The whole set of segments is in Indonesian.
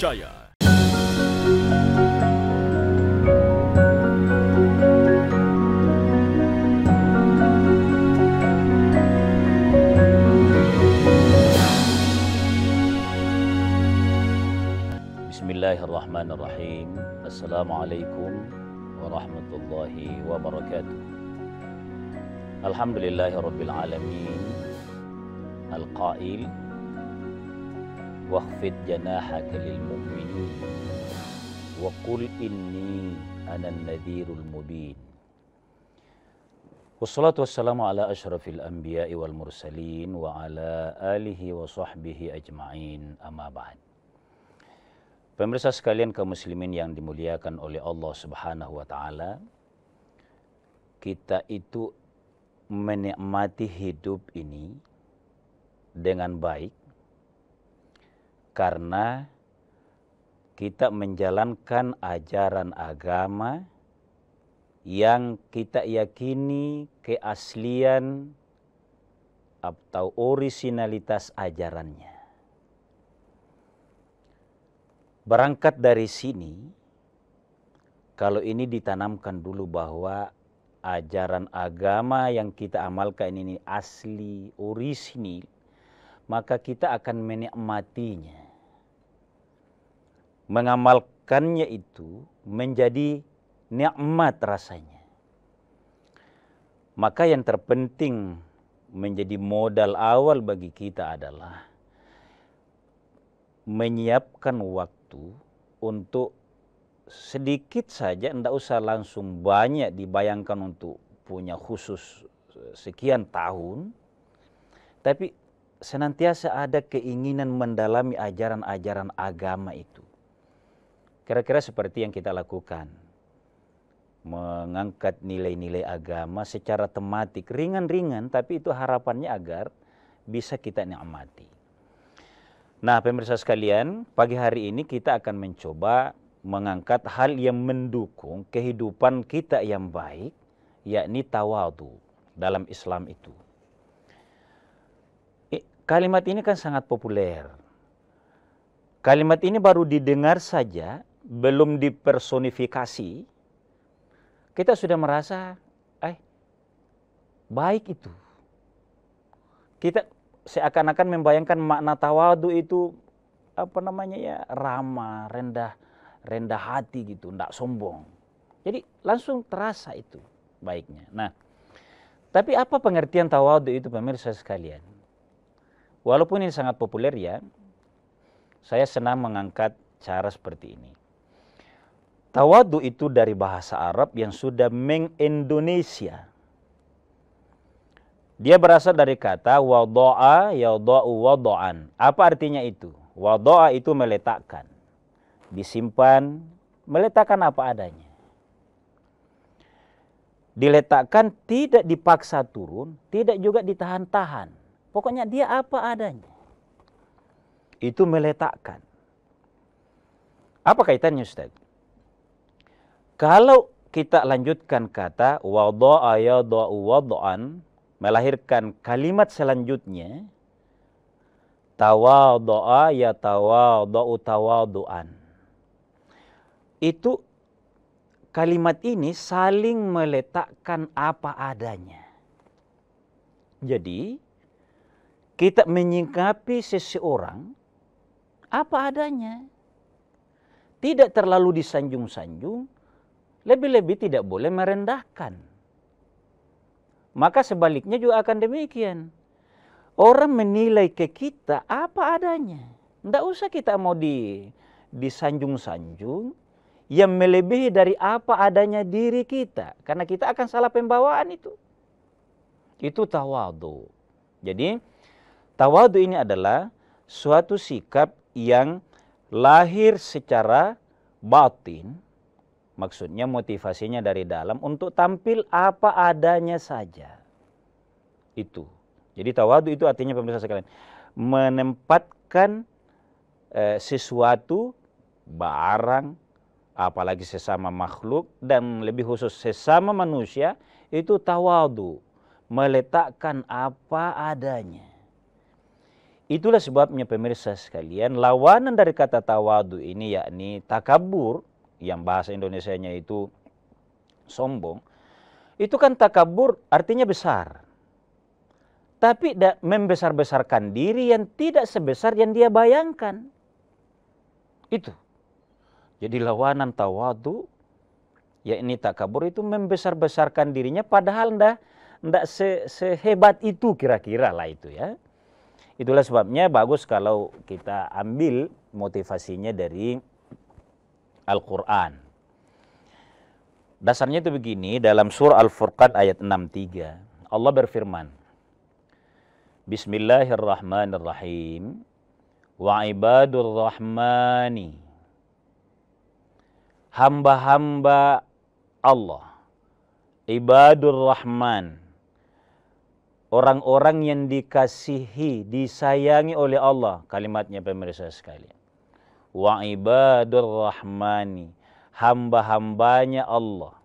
Jaya. Bismillahirrahmanirrahim. Assalamualaikum warahmatullahi wabarakatuh. Alhamdulillahirabbil alamin. Al-Qail واخفض جناحك للمؤمنين وقل إني أنا النذير المبين والصلاة والسلام على أشرف الأنبياء والمرسلين وعلى آله وصحبه أجمعين أما بعد Pemirsa sekalian kaum muslimin yang dimuliakan oleh Allah Subhanahu wa taala, kita itu menikmati hidup ini dengan baik karena kita menjalankan ajaran agama yang kita yakini keaslian atau orisinalitas ajarannya. Berangkat dari sini, kalau ini ditanamkan dulu bahwa ajaran agama yang kita amalkan ini asli, orisinil, maka kita akan menikmatinya mengamalkannya itu menjadi nikmat rasanya. Maka yang terpenting menjadi modal awal bagi kita adalah menyiapkan waktu untuk sedikit saja, tidak usah langsung banyak dibayangkan untuk punya khusus sekian tahun, tapi senantiasa ada keinginan mendalami ajaran-ajaran agama itu. Kira-kira seperti yang kita lakukan. Mengangkat nilai-nilai agama secara tematik, ringan-ringan, tapi itu harapannya agar bisa kita nikmati. Nah, pemirsa sekalian, pagi hari ini kita akan mencoba mengangkat hal yang mendukung kehidupan kita yang baik, yakni tawadu dalam Islam itu. Kalimat ini kan sangat populer. Kalimat ini baru didengar saja belum dipersonifikasi, kita sudah merasa, eh, baik itu. Kita seakan-akan membayangkan makna tawadu itu apa namanya ya ramah, rendah, rendah hati gitu, tidak sombong. Jadi langsung terasa itu baiknya. Nah, tapi apa pengertian tawadu itu pemirsa sekalian? Walaupun ini sangat populer ya, saya senang mengangkat cara seperti ini. Tawadu itu dari bahasa Arab yang sudah mengindonesia. Dia berasal dari kata wadoa yadau wadoan. Apa artinya itu? Wadoa itu meletakkan. Disimpan, meletakkan apa adanya. Diletakkan tidak dipaksa turun, tidak juga ditahan-tahan. Pokoknya dia apa adanya. Itu meletakkan. Apa kaitannya Ustaz? Kalau kita lanjutkan kata wada'a yada'u wada'an melahirkan kalimat selanjutnya tawadha'a yatawadha'u tawadhu'an. Itu kalimat ini saling meletakkan apa adanya. Jadi kita menyingkapi seseorang apa adanya. Tidak terlalu disanjung-sanjung, lebih-lebih tidak boleh merendahkan. Maka sebaliknya juga akan demikian. Orang menilai ke kita apa adanya. Tidak usah kita mau di disanjung-sanjung yang melebihi dari apa adanya diri kita. Karena kita akan salah pembawaan itu. Itu tawadu. Jadi tawadu ini adalah suatu sikap yang lahir secara batin Maksudnya motivasinya dari dalam untuk tampil apa adanya saja. Itu. Jadi tawadu itu artinya pemirsa sekalian menempatkan e, sesuatu barang apalagi sesama makhluk dan lebih khusus sesama manusia itu tawadu meletakkan apa adanya. Itulah sebabnya pemirsa sekalian lawanan dari kata tawadu ini yakni takabur yang bahasa Indonesia-nya itu sombong, itu kan takabur artinya besar. Tapi membesar-besarkan diri yang tidak sebesar yang dia bayangkan. Itu. Jadi lawanan tawadu, ini takabur itu membesar-besarkan dirinya padahal ndak ndak se, sehebat itu kira-kira lah itu ya. Itulah sebabnya bagus kalau kita ambil motivasinya dari Al-Quran. Dasarnya itu begini, dalam surah Al-Furqan ayat 63, Allah berfirman, Bismillahirrahmanirrahim, wa ibadur rahmani, hamba-hamba Allah, ibadur rahman, orang-orang yang dikasihi, disayangi oleh Allah, kalimatnya pemirsa sekalian wa ibadur rahmani hamba-hambanya Allah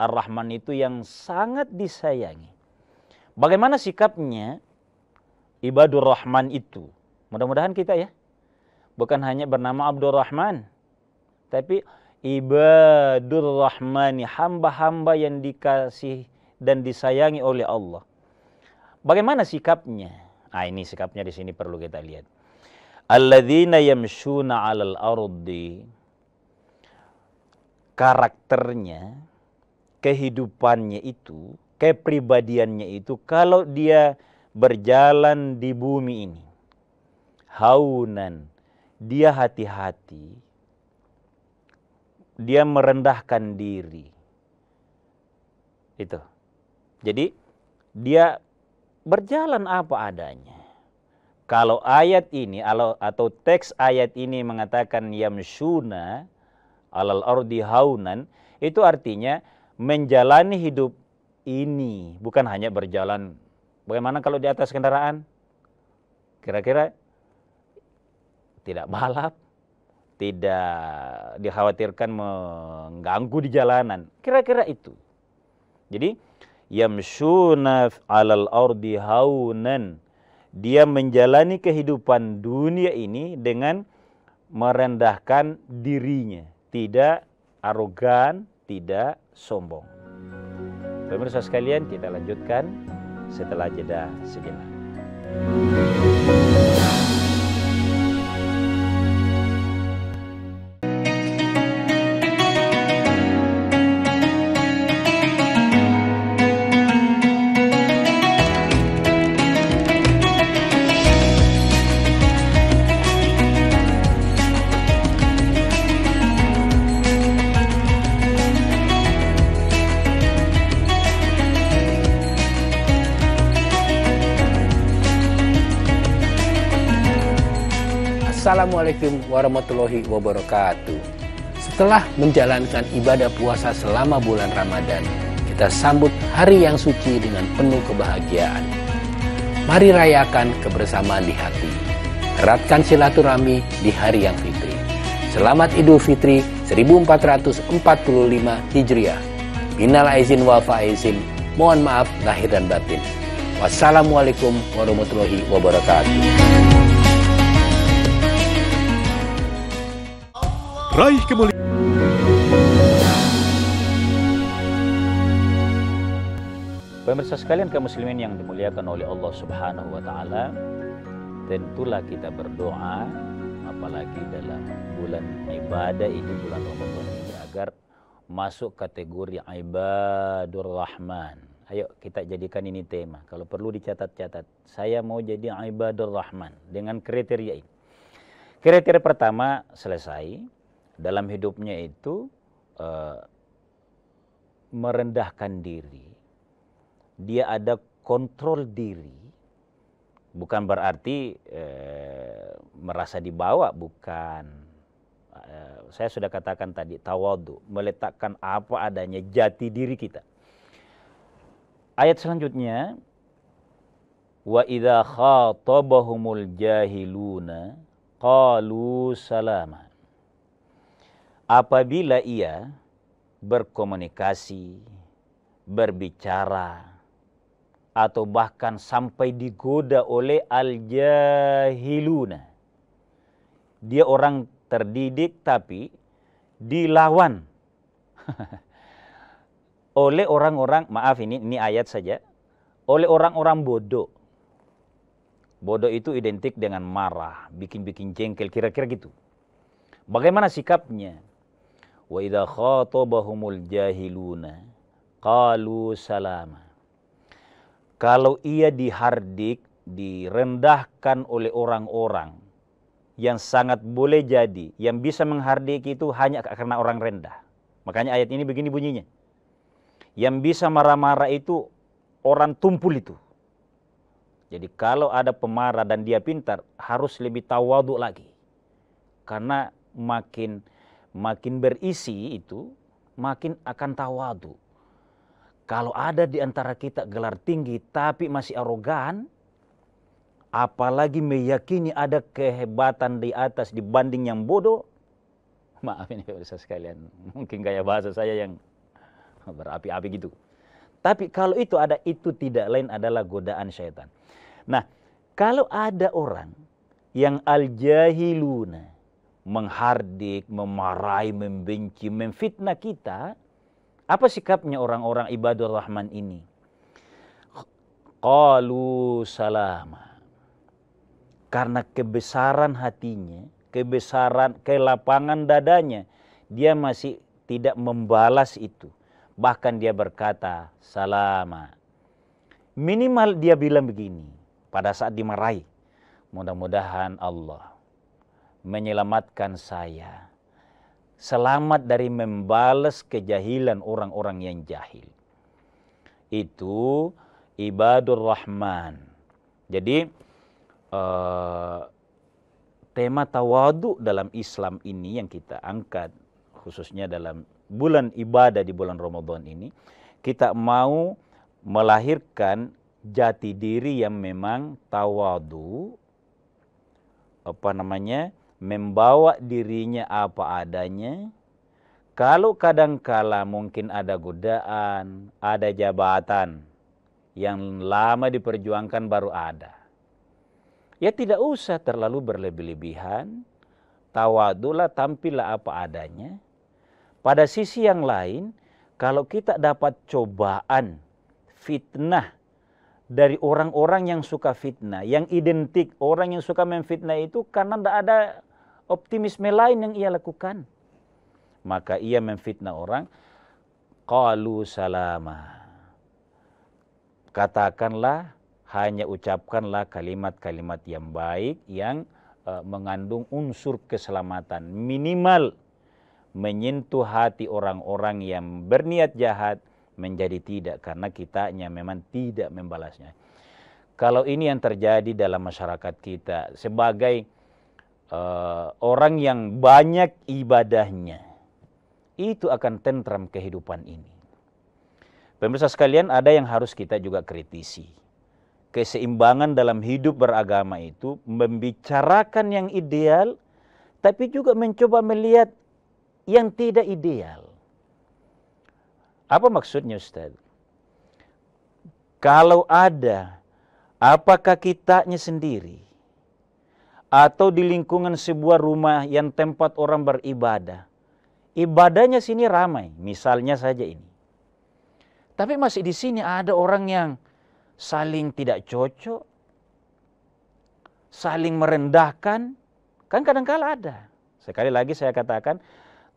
Ar-Rahman itu yang sangat disayangi bagaimana sikapnya ibadur rahman itu mudah-mudahan kita ya bukan hanya bernama rahman, tapi ibadur rahmani hamba-hamba yang dikasih dan disayangi oleh Allah bagaimana sikapnya nah ini sikapnya di sini perlu kita lihat alladzina yamshuna 'alal ardi karakternya kehidupannya itu kepribadiannya itu kalau dia berjalan di bumi ini haunan dia hati-hati dia merendahkan diri itu jadi dia berjalan apa adanya kalau ayat ini atau teks ayat ini mengatakan yamshuna alal ardi haunan, itu artinya menjalani hidup ini bukan hanya berjalan. Bagaimana kalau di atas kendaraan? Kira-kira tidak balap, tidak dikhawatirkan mengganggu di jalanan. Kira-kira itu. Jadi yamshuna alal ardi haunan dia menjalani kehidupan dunia ini dengan merendahkan dirinya, tidak arogan, tidak sombong. Pemirsa sekalian, kita lanjutkan setelah jeda sejenak. Assalamualaikum warahmatullahi wabarakatuh. Setelah menjalankan ibadah puasa selama bulan Ramadan, kita sambut hari yang suci dengan penuh kebahagiaan. Mari rayakan kebersamaan di hati. Eratkan silaturahmi di hari yang fitri. Selamat Idul Fitri 1445 Hijriah. Minal aizin wal faizin. Mohon maaf lahir dan batin. Wassalamualaikum warahmatullahi wabarakatuh. raih kemuliaan. Pemirsa sekalian kaum muslimin yang dimuliakan oleh Allah Subhanahu wa taala, tentulah kita berdoa apalagi dalam bulan ibadah ini bulan Ramadan ini agar masuk kategori ibadur rahman. Ayo kita jadikan ini tema. Kalau perlu dicatat-catat. Saya mau jadi ibadur rahman dengan kriteria ini. Kriteria pertama selesai dalam hidupnya itu eh, merendahkan diri. Dia ada kontrol diri. Bukan berarti eh, merasa dibawa, bukan. Eh, saya sudah katakan tadi, tawadu, meletakkan apa adanya jati diri kita. Ayat selanjutnya, wa idza khatabahumul jahiluna qalu salama apabila ia berkomunikasi, berbicara, atau bahkan sampai digoda oleh al-jahiluna. Dia orang terdidik tapi dilawan oleh orang-orang, maaf ini ini ayat saja, oleh orang-orang bodoh. Bodoh itu identik dengan marah, bikin-bikin jengkel, kira-kira gitu. Bagaimana sikapnya? wa idza khatabahumul jahiluna qalu salama kalau ia dihardik direndahkan oleh orang-orang yang sangat boleh jadi yang bisa menghardik itu hanya karena orang rendah makanya ayat ini begini bunyinya yang bisa marah-marah itu orang tumpul itu jadi kalau ada pemarah dan dia pintar harus lebih tawaduk lagi karena makin makin berisi itu, makin akan tawadu. Kalau ada di antara kita gelar tinggi tapi masih arogan, apalagi meyakini ada kehebatan di atas dibanding yang bodoh, maaf ini bisa sekalian, mungkin gaya bahasa saya yang berapi-api gitu. Tapi kalau itu ada, itu tidak lain adalah godaan syaitan. Nah, kalau ada orang yang al-jahiluna, menghardik, memarahi, membenci, memfitnah kita, apa sikapnya orang-orang ibadur rahman ini? Qalu salama. Karena kebesaran hatinya, kebesaran, kelapangan dadanya, dia masih tidak membalas itu. Bahkan dia berkata, salama. Minimal dia bilang begini, pada saat dimarahi. Mudah-mudahan Allah menyelamatkan saya. Selamat dari membalas kejahilan orang-orang yang jahil. Itu ibadur rahman. Jadi uh, tema tawadu dalam Islam ini yang kita angkat khususnya dalam bulan ibadah di bulan Ramadan ini kita mau melahirkan jati diri yang memang tawadu apa namanya membawa dirinya apa adanya. Kalau kadangkala mungkin ada godaan, ada jabatan yang lama diperjuangkan baru ada. Ya tidak usah terlalu berlebih-lebihan, tawadulah tampillah apa adanya. Pada sisi yang lain, kalau kita dapat cobaan, fitnah dari orang-orang yang suka fitnah, yang identik orang yang suka memfitnah itu karena tidak ada optimisme lain yang ia lakukan. Maka ia memfitnah orang, qalu salama. Katakanlah hanya ucapkanlah kalimat-kalimat yang baik yang uh, mengandung unsur keselamatan minimal menyentuh hati orang-orang yang berniat jahat menjadi tidak karena kita memang tidak membalasnya. Kalau ini yang terjadi dalam masyarakat kita sebagai uh, orang yang banyak ibadahnya, itu akan tentram kehidupan ini. Pemirsa sekalian, ada yang harus kita juga kritisi. Keseimbangan dalam hidup beragama itu membicarakan yang ideal, tapi juga mencoba melihat yang tidak ideal apa maksudnya Ustaz? Kalau ada, apakah kitanya sendiri? Atau di lingkungan sebuah rumah yang tempat orang beribadah? Ibadahnya sini ramai, misalnya saja ini. Tapi masih di sini ada orang yang saling tidak cocok, saling merendahkan, kan kadang -kadang ada. Sekali lagi saya katakan,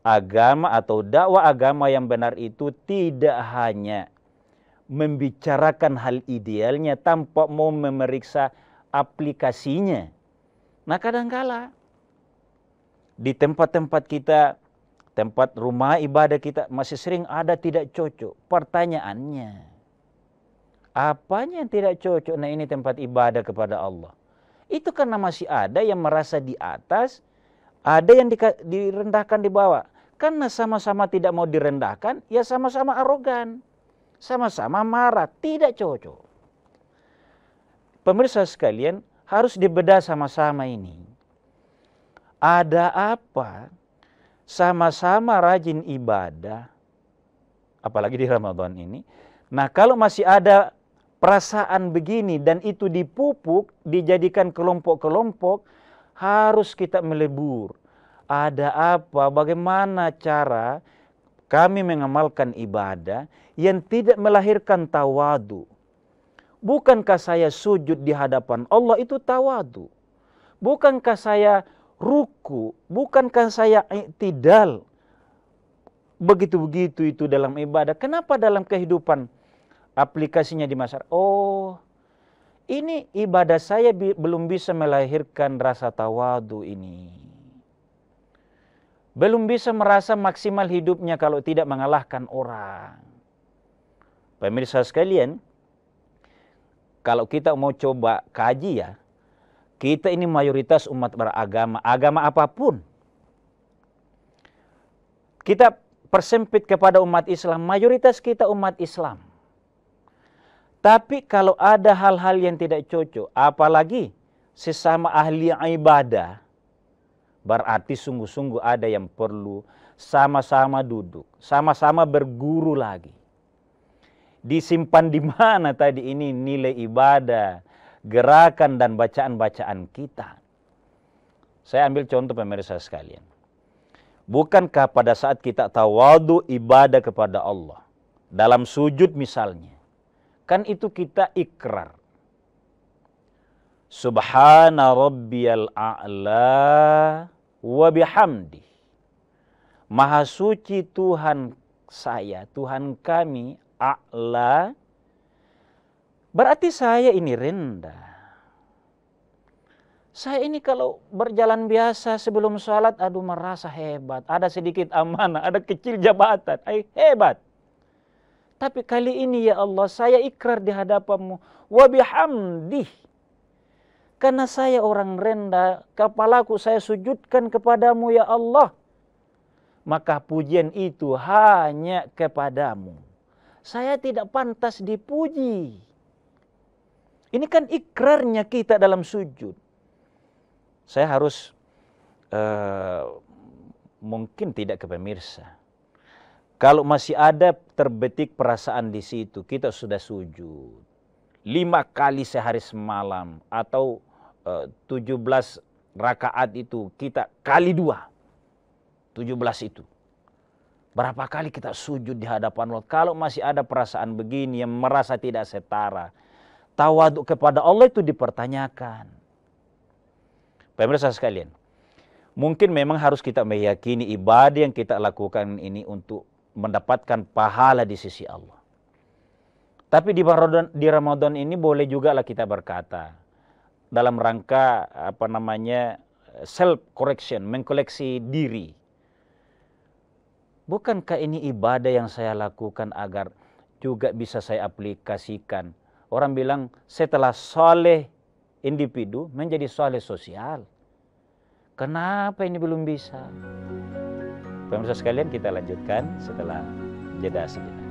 agama atau dakwah agama yang benar itu tidak hanya membicarakan hal idealnya tanpa mau memeriksa aplikasinya. Nah kadangkala di tempat-tempat kita, tempat rumah ibadah kita masih sering ada tidak cocok. Pertanyaannya, apanya yang tidak cocok? Nah ini tempat ibadah kepada Allah. Itu karena masih ada yang merasa di atas, ada yang direndahkan di bawah karena sama-sama tidak mau direndahkan, ya sama-sama arogan. Sama-sama marah, tidak cocok. Pemirsa sekalian, harus dibedah sama-sama ini. Ada apa sama-sama rajin ibadah, apalagi di Ramadan ini. Nah kalau masih ada perasaan begini dan itu dipupuk, dijadikan kelompok-kelompok, harus kita melebur ada apa, bagaimana cara kami mengamalkan ibadah yang tidak melahirkan tawadu. Bukankah saya sujud di hadapan Allah itu tawadu? Bukankah saya ruku? Bukankah saya tidal? Begitu-begitu itu dalam ibadah. Kenapa dalam kehidupan aplikasinya di masyarakat? Oh, ini ibadah saya bi belum bisa melahirkan rasa tawadu ini belum bisa merasa maksimal hidupnya kalau tidak mengalahkan orang. Pemirsa sekalian, kalau kita mau coba kaji ya, kita ini mayoritas umat beragama, agama apapun. Kita persempit kepada umat Islam, mayoritas kita umat Islam. Tapi kalau ada hal-hal yang tidak cocok, apalagi sesama ahli ibadah, Berarti sungguh-sungguh ada yang perlu sama-sama duduk, sama-sama berguru lagi. Disimpan di mana tadi ini nilai ibadah, gerakan dan bacaan-bacaan kita. Saya ambil contoh pemirsa sekalian. Bukankah pada saat kita tawadu ibadah kepada Allah, dalam sujud misalnya, kan itu kita ikrar, Subhana rabbiyal a'la wa bihamdi. Maha suci Tuhan saya, Tuhan kami, a'la. Berarti saya ini rendah. Saya ini kalau berjalan biasa sebelum sholat, aduh merasa hebat. Ada sedikit amanah, ada kecil jabatan, ay, hebat. Tapi kali ini ya Allah, saya ikrar di hadapanmu. Wabihamdih karena saya orang rendah, kepalaku saya sujudkan kepadamu ya Allah. Maka pujian itu hanya kepadamu. Saya tidak pantas dipuji. Ini kan ikrarnya kita dalam sujud. Saya harus uh, mungkin tidak ke pemirsa. Kalau masih ada terbetik perasaan di situ, kita sudah sujud. Lima kali sehari semalam atau 17 eh, rakaat itu kita kali dua. 17 itu. Berapa kali kita sujud di hadapan Allah. Kalau masih ada perasaan begini yang merasa tidak setara. Tawaduk kepada Allah itu dipertanyakan. Pemirsa sekalian. Mungkin memang harus kita meyakini ibadah yang kita lakukan ini untuk mendapatkan pahala di sisi Allah. Tapi di Ramadan ini boleh juga lah kita berkata, dalam rangka apa namanya self correction, mengkoleksi diri. Bukankah ini ibadah yang saya lakukan agar juga bisa saya aplikasikan? Orang bilang setelah soleh individu menjadi soleh sosial. Kenapa ini belum bisa? Pemirsa sekalian kita lanjutkan setelah jeda sejenak.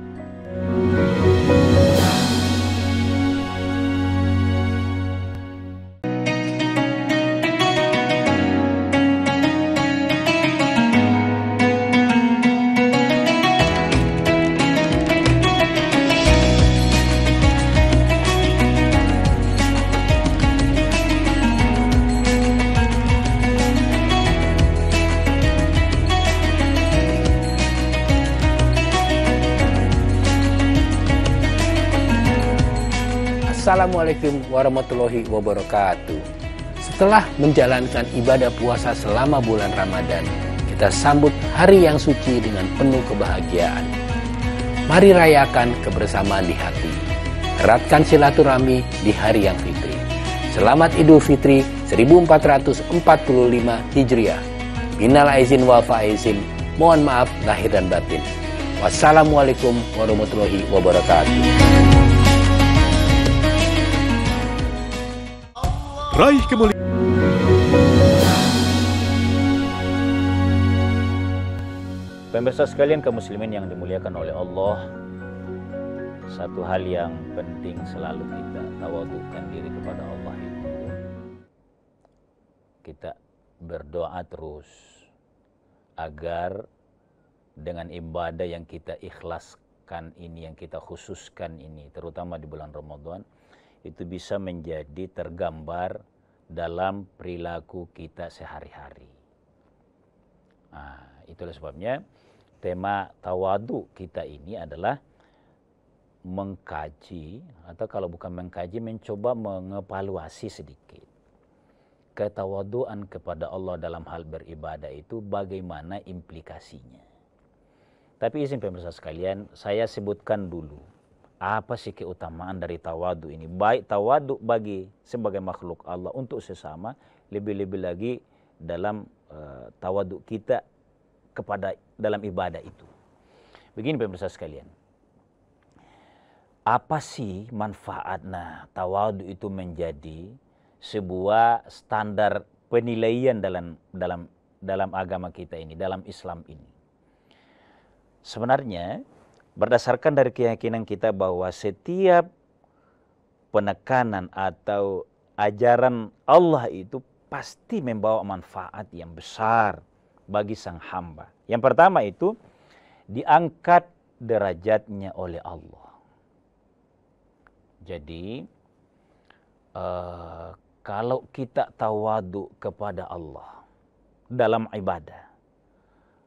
Assalamualaikum warahmatullahi wabarakatuh. Setelah menjalankan ibadah puasa selama bulan Ramadan, kita sambut hari yang suci dengan penuh kebahagiaan. Mari rayakan kebersamaan di hati. Eratkan silaturahmi di hari yang fitri. Selamat Idul Fitri 1445 Hijriah. Minal aizin wal faizin. Mohon maaf lahir dan batin. Wassalamualaikum warahmatullahi wabarakatuh. Raih kemuliaan. Pemirsa sekalian kaum muslimin yang dimuliakan oleh Allah, satu hal yang penting selalu kita tawadukan diri kepada Allah itu kita berdoa terus agar dengan ibadah yang kita ikhlaskan ini, yang kita khususkan ini, terutama di bulan Ramadan, itu bisa menjadi tergambar dalam perilaku kita sehari-hari. Nah, itulah sebabnya tema tawadu kita ini adalah mengkaji atau kalau bukan mengkaji mencoba mengevaluasi sedikit ketawaduan kepada Allah dalam hal beribadah itu bagaimana implikasinya. Tapi izin pemirsa sekalian, saya sebutkan dulu apa sih keutamaan dari tawadu ini? Baik tawadu bagi sebagai makhluk Allah untuk sesama, lebih-lebih lagi dalam uh, tawadu kita kepada dalam ibadah itu. Begini pemirsa sekalian. Apa sih manfaatnya tawadu itu menjadi sebuah standar penilaian dalam dalam dalam agama kita ini, dalam Islam ini? Sebenarnya berdasarkan dari keyakinan kita bahwa setiap penekanan atau ajaran Allah itu pasti membawa manfaat yang besar bagi sang hamba. Yang pertama itu diangkat derajatnya oleh Allah. Jadi uh, kalau kita tawadu kepada Allah dalam ibadah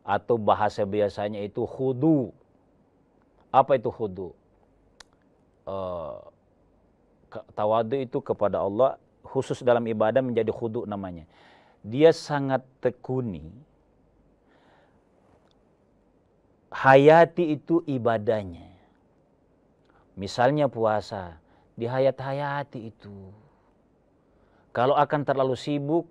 atau bahasa biasanya itu khudu apa itu khudu? Uh, tawadu itu kepada Allah khusus dalam ibadah menjadi khudu namanya. Dia sangat tekuni. Hayati itu ibadahnya. Misalnya puasa, dihayat-hayati itu. Kalau akan terlalu sibuk,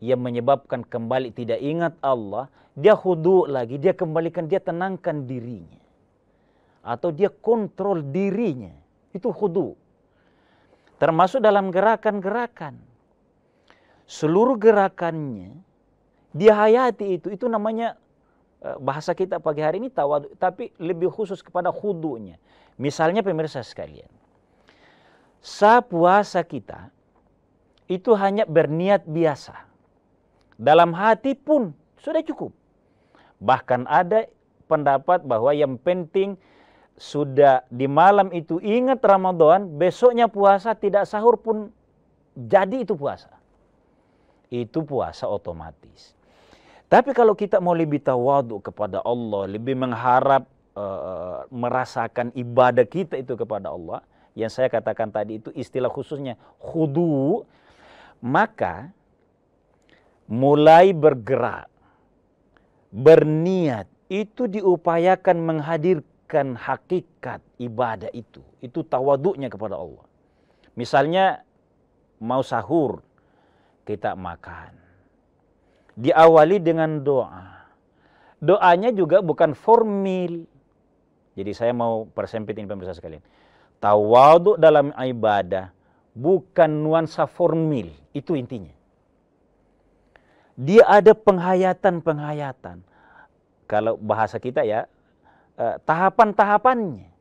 yang menyebabkan kembali tidak ingat Allah, dia khudu lagi, dia kembalikan, dia tenangkan dirinya atau dia kontrol dirinya. Itu khudu. Termasuk dalam gerakan-gerakan. Seluruh gerakannya dia hayati itu. Itu namanya eh, bahasa kita pagi hari ini tawadu, tapi lebih khusus kepada khudunya. Misalnya pemirsa sekalian. Sa puasa kita itu hanya berniat biasa. Dalam hati pun sudah cukup. Bahkan ada pendapat bahwa yang penting sudah di malam itu ingat Ramadan, besoknya puasa tidak sahur pun jadi itu puasa. Itu puasa otomatis. Tapi kalau kita mau lebih tawadu kepada Allah, lebih mengharap e, merasakan ibadah kita itu kepada Allah, yang saya katakan tadi itu istilah khususnya khudu, maka mulai bergerak, berniat, itu diupayakan menghadir melupakan hakikat ibadah itu. Itu tawaduknya kepada Allah. Misalnya mau sahur, kita makan. Diawali dengan doa. Doanya juga bukan formil. Jadi saya mau persempit ini pemirsa sekalian. Tawaduk dalam ibadah bukan nuansa formil. Itu intinya. Dia ada penghayatan-penghayatan. Kalau bahasa kita ya, Eh, tahapan-tahapannya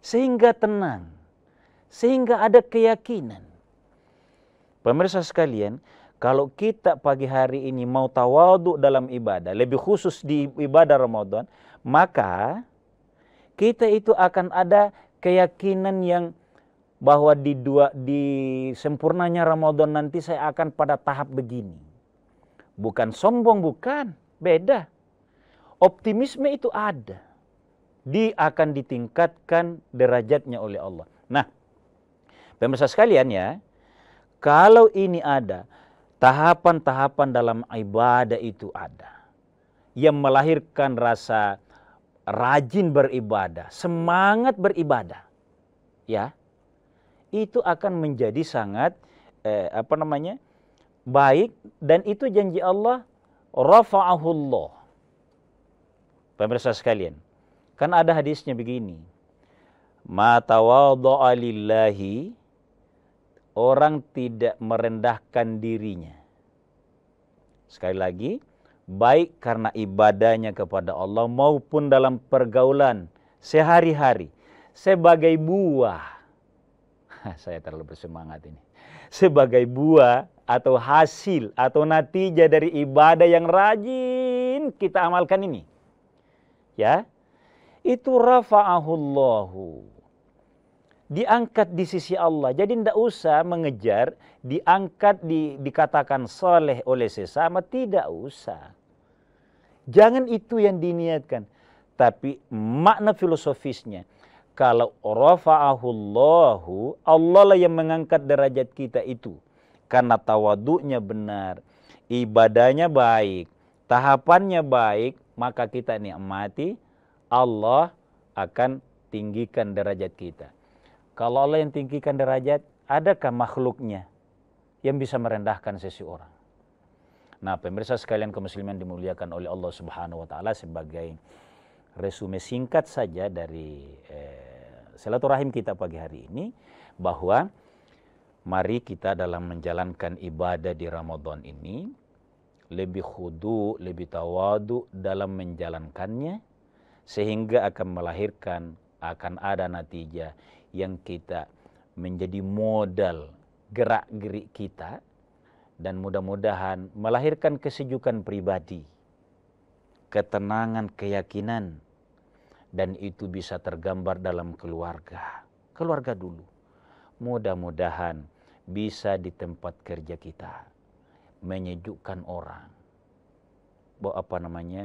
sehingga tenang, sehingga ada keyakinan. Pemirsa sekalian, kalau kita pagi hari ini mau tawadu dalam ibadah, lebih khusus di ibadah Ramadan, maka kita itu akan ada keyakinan yang bahwa di dua di sempurnanya Ramadan nanti saya akan pada tahap begini. Bukan sombong, bukan. Beda. Optimisme itu ada dia akan ditingkatkan derajatnya oleh Allah. Nah, pemirsa sekalian ya, kalau ini ada, tahapan-tahapan dalam ibadah itu ada. Yang melahirkan rasa rajin beribadah, semangat beribadah. Ya. Itu akan menjadi sangat eh, apa namanya? baik dan itu janji Allah rafa'ahullah. Pemirsa sekalian, Kan ada hadisnya begini. Ma tawadha'a lillahi orang tidak merendahkan dirinya. Sekali lagi, baik karena ibadahnya kepada Allah maupun dalam pergaulan sehari-hari sebagai buah. Saya terlalu bersemangat ini. Sebagai buah atau hasil atau natijah dari ibadah yang rajin kita amalkan ini. Ya, itu rafa'ahullahu. Diangkat di sisi Allah. Jadi tidak usah mengejar, diangkat, di, dikatakan soleh oleh sesama, tidak usah. Jangan itu yang diniatkan. Tapi makna filosofisnya, kalau rafa'ahullahu, Allah lah yang mengangkat derajat kita itu. Karena tawaduknya benar, ibadahnya baik, tahapannya baik, maka kita nikmati, Allah akan tinggikan derajat kita. Kalau Allah yang tinggikan derajat, adakah makhluknya yang bisa merendahkan seseorang? Nah, pemirsa sekalian kaum muslimin dimuliakan oleh Allah Subhanahu wa taala sebagai resume singkat saja dari eh, silaturahim kita pagi hari ini bahwa mari kita dalam menjalankan ibadah di Ramadan ini lebih khudu, lebih tawadu dalam menjalankannya sehingga akan melahirkan akan ada natijah yang kita menjadi modal gerak-gerik kita dan mudah-mudahan melahirkan kesejukan pribadi, ketenangan, keyakinan dan itu bisa tergambar dalam keluarga. Keluarga dulu. Mudah-mudahan bisa di tempat kerja kita menyejukkan orang. Bahwa apa namanya?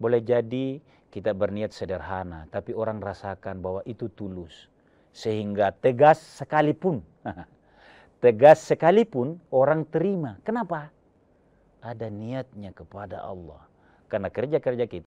Boleh jadi kita berniat sederhana, tapi orang rasakan bahwa itu tulus. Sehingga tegas sekalipun, tegas sekalipun orang terima. Kenapa? Ada niatnya kepada Allah. Karena kerja-kerja kita